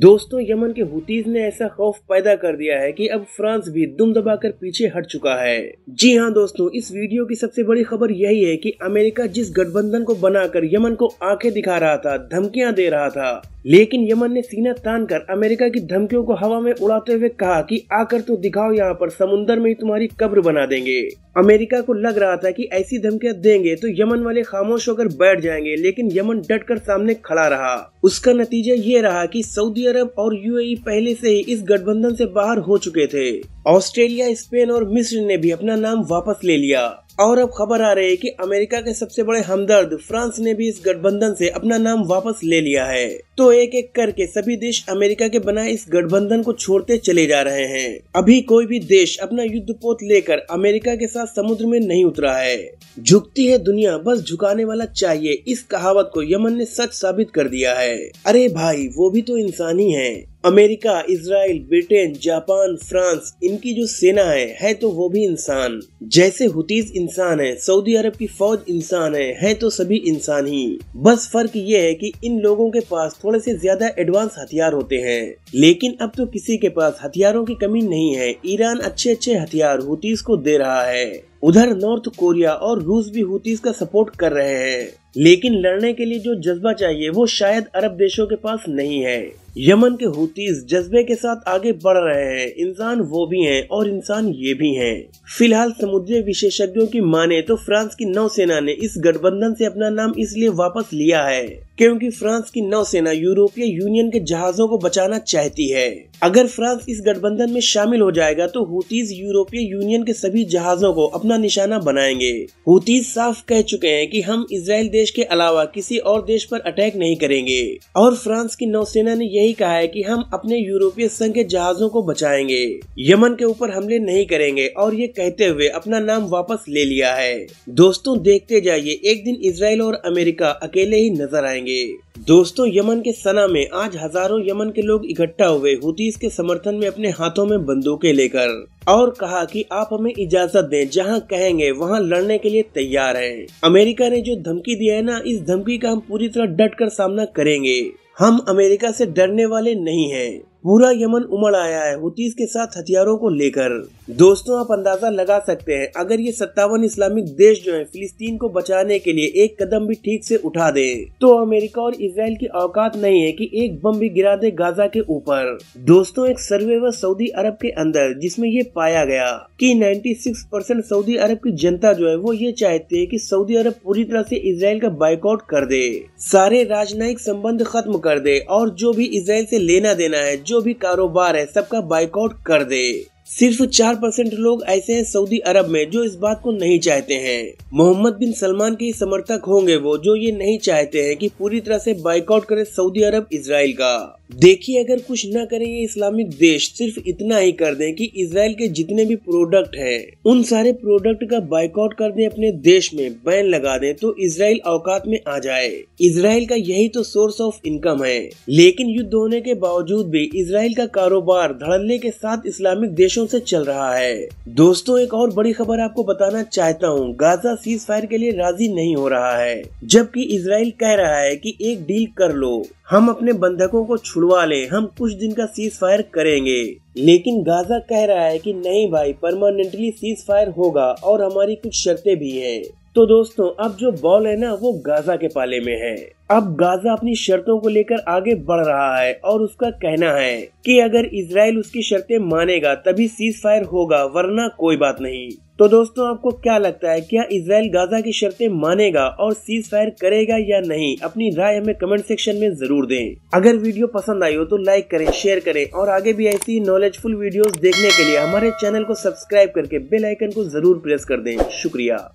दोस्तों यमन के हुतीज ने ऐसा खौफ पैदा कर दिया है कि अब फ्रांस भी दुम दबाकर पीछे हट चुका है जी हाँ दोस्तों इस वीडियो की सबसे बड़ी खबर यही है कि अमेरिका जिस गठबंधन को बनाकर यमन को आंखें दिखा रहा था धमकियां दे रहा था लेकिन यमन ने सीना तान कर अमेरिका की धमकियों को हवा में उड़ाते हुए कहा कि आकर तो दिखाओ यहाँ पर समुन्दर में ही तुम्हारी कब्र बना देंगे अमेरिका को लग रहा था कि ऐसी धमकियां देंगे तो यमन वाले खामोश होकर बैठ जाएंगे लेकिन यमन डट कर सामने खड़ा रहा उसका नतीजा ये रहा कि सऊदी अरब और यूएई पहले से ही इस गठबंधन से बाहर हो चुके थे ऑस्ट्रेलिया स्पेन और मिस्र ने भी अपना नाम वापस ले लिया और अब खबर आ रही है कि अमेरिका के सबसे बड़े हमदर्द फ्रांस ने भी इस गठबंधन से अपना नाम वापस ले लिया है तो एक एक करके सभी देश अमेरिका के बनाए इस गठबंधन को छोड़ते चले जा रहे हैं अभी कोई भी देश अपना युद्ध पोत लेकर अमेरिका के साथ समुद्र में नहीं उतरा है झुकती है दुनिया बस झुकाने वाला चाहिए इस कहावत को यमन ने सच साबित कर दिया है अरे भाई वो भी तो इंसान ही है America Israel Britain Japan France इनकी जो सेना है है तो वो भी इंसान जैसे हुतीस इंसान है सऊदी अरब की फौज इंसान है है तो सभी इंसान ही बस फर्क ये है कि इन लोगों के पास थोड़े से ज्यादा एडवांस हथियार होते हैं लेकिन अब तो किसी के पास हथियारों की कमी नहीं है ईरान अच्छे अच्छे हथियार हुतीस को दे रहा है उधर नॉर्थ कोरिया और रूस भी हुतीस का सपोर्ट कर रहे हैं लेकिन लड़ने के लिए जो जज्बा चाहिए वो शायद अरब देशों के पास नहीं है यमन के हुतीस जज्बे के साथ आगे बढ़ रहे हैं इंसान वो भी हैं और इंसान ये भी हैं। फिलहाल समुद्री विशेषज्ञों की माने तो फ्रांस की नौसेना ने इस गठबंधन से अपना नाम इसलिए वापस लिया है क्योंकि फ्रांस की नौसेना यूरोपीय यूनियन के जहाजों को बचाना चाहती है अगर फ्रांस इस गठबंधन में शामिल हो जाएगा तो हुतीज यूरोपीय यूनियन के सभी जहाजों को अपना निशाना बनाएंगे हुतीज साफ कह चुके हैं कि हम इसराइल देश के अलावा किसी और देश पर अटैक नहीं करेंगे और फ्रांस की नौसेना ने यही कहा है कि हम अपने यूरोपीय संघ के जहाजों को बचाएंगे यमन के ऊपर हमले नहीं करेंगे और ये कहते हुए अपना नाम वापस ले लिया है दोस्तों देखते जाइए एक दिन इसराइल और अमेरिका अकेले ही नजर आएंगे जाएंगे दोस्तों यमन के सना में आज हजारों यमन के लोग इकट्ठा हुए हुतीस के समर्थन में अपने हाथों में बंदूकें लेकर और कहा कि आप हमें इजाजत दें जहां कहेंगे वहां लड़ने के लिए तैयार हैं। अमेरिका ने जो धमकी दिया है ना इस धमकी का हम पूरी तरह डट कर सामना करेंगे हम अमेरिका से डरने वाले नहीं हैं पूरा यमन उमड़ आया है हुतीस के साथ हथियारों को लेकर दोस्तों आप अंदाजा लगा सकते हैं अगर ये सत्तावन इस्लामिक देश जो है फिलिस्तीन को बचाने के लिए एक कदम भी ठीक से उठा दे तो अमेरिका और इसराइल की औकात नहीं है कि एक बम भी गिरा दे गाजा के ऊपर दोस्तों एक सर्वे हुआ सऊदी अरब के अंदर जिसमे ये पाया गया की नाइन्टी सऊदी अरब की जनता जो है वो ये चाहती है की सऊदी अरब पूरी तरह ऐसी इसराइल का बाइकआउट कर दे सारे राजनयिक संबंध खत्म कर दे और जो भी इसराइल ऐसी लेना देना है जो भी कारोबार है सबका बाइकआउट कर दे सिर्फ चार परसेंट लोग ऐसे हैं सऊदी अरब में जो इस बात को नहीं चाहते हैं मोहम्मद बिन सलमान के समर्थक होंगे वो जो ये नहीं चाहते हैं कि पूरी तरह से बाइकआउट करे सऊदी अरब इसराइल का देखिए अगर कुछ ना करें ये इस्लामिक देश सिर्फ इतना ही कर दें कि इसराइल के जितने भी प्रोडक्ट हैं उन सारे प्रोडक्ट का बाइकआउट कर दें अपने देश में बैन लगा दें तो इसराइल अवकात में आ जाए इसराइल का यही तो सोर्स ऑफ इनकम है लेकिन युद्ध होने के बावजूद भी इसराइल का कारोबार धड़ल्ले के साथ इस्लामिक देश देशों से चल रहा है दोस्तों एक और बड़ी खबर आपको बताना चाहता हूँ गाजा सीज फायर के लिए राजी नहीं हो रहा है जबकि इसराइल कह रहा है कि एक डील कर लो हम अपने बंधकों को छुड़वा लें हम कुछ दिन का सीज फायर करेंगे लेकिन गाजा कह रहा है कि नहीं भाई परमानेंटली सीज फायर होगा और हमारी कुछ शर्तें भी हैं तो दोस्तों अब जो बॉल है ना वो गाजा के पाले में है अब गाजा अपनी शर्तों को लेकर आगे बढ़ रहा है और उसका कहना है कि अगर इसराइल उसकी शर्तें मानेगा तभी सीज फायर होगा वरना कोई बात नहीं तो दोस्तों आपको क्या लगता है क्या इसराइल गाजा की शर्तें मानेगा और सीज फायर करेगा या नहीं अपनी राय हमें कमेंट सेक्शन में जरूर दें अगर वीडियो पसंद आई हो तो लाइक करें शेयर करें और आगे भी ऐसी नॉलेजफुल वीडियोस देखने के लिए हमारे चैनल को सब्सक्राइब करके बेल आइकन को जरूर प्रेस कर दें शुक्रिया